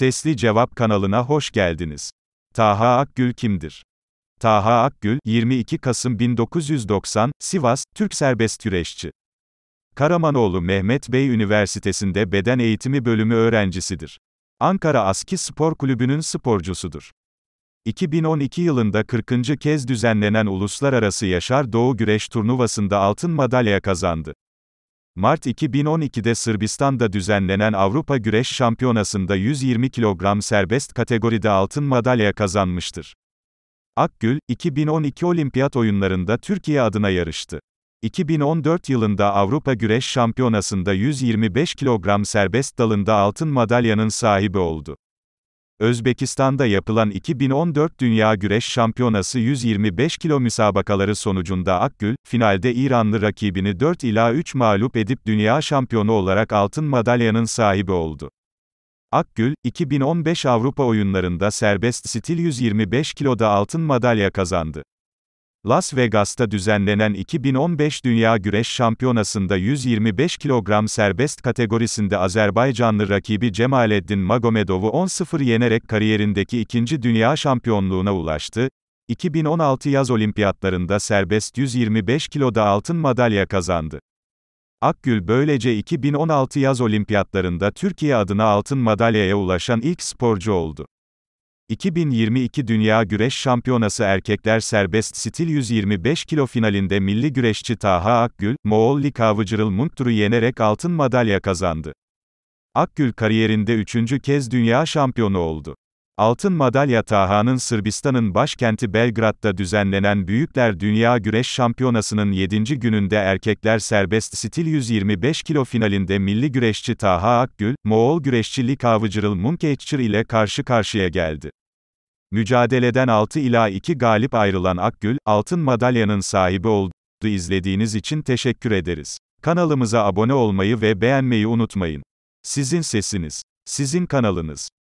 Sesli Cevap kanalına hoş geldiniz. Taha Akgül kimdir? Taha Akgül, 22 Kasım 1990, Sivas, Türk serbest güreşçi. Karamanoğlu Mehmet Bey Üniversitesi'nde Beden Eğitimi Bölümü öğrencisidir. Ankara Aski Spor Kulübü'nün sporcusudur. 2012 yılında 40. kez düzenlenen Uluslararası Yaşar Doğu Güreş Turnuvası'nda altın madalya kazandı. Mart 2012'de Sırbistan'da düzenlenen Avrupa Güreş Şampiyonası'nda 120 kilogram serbest kategoride altın madalya kazanmıştır. Akgül, 2012 Olimpiyat Oyunlarında Türkiye adına yarıştı. 2014 yılında Avrupa Güreş Şampiyonası'nda 125 kilogram serbest dalında altın madalyanın sahibi oldu. Özbekistan'da yapılan 2014 Dünya Güreş Şampiyonası 125 kilo müsabakaları sonucunda Akgül, finalde İranlı rakibini 4 ila 3 mağlup edip dünya şampiyonu olarak altın madalyanın sahibi oldu. Akgül, 2015 Avrupa Oyunlarında serbest stil 125 kiloda altın madalya kazandı. Las Vegas'ta düzenlenen 2015 Dünya Güreş Şampiyonası'nda 125 kilogram serbest kategorisinde Azerbaycanlı rakibi Cemaleddin Magomedov'u 10-0 yenerek kariyerindeki ikinci dünya şampiyonluğuna ulaştı. 2016 yaz olimpiyatlarında serbest 125 kiloda altın madalya kazandı. Akgül böylece 2016 yaz olimpiyatlarında Türkiye adına altın madalyaya ulaşan ilk sporcu oldu. 2022 Dünya Güreş Şampiyonası Erkekler Serbest Stil 125 kilo finalinde milli güreşçi Taha Akgül, Moğol Likavıcırıl Muntur'u yenerek altın madalya kazandı. Akgül kariyerinde üçüncü kez dünya şampiyonu oldu. Altın madalya Taha'nın Sırbistan'ın başkenti Belgrad'da düzenlenen Büyükler Dünya Güreş Şampiyonası'nın 7. gününde erkekler serbest stil 125 kilo finalinde milli güreşçi Taha Akgül, Moğol güreşçi Likavıcırıl Mumkeççir ile karşı karşıya geldi. Mücadeleden 6 ila 2 galip ayrılan Akgül, altın madalyanın sahibi oldu. İzlediğiniz için teşekkür ederiz. Kanalımıza abone olmayı ve beğenmeyi unutmayın. Sizin sesiniz, sizin kanalınız.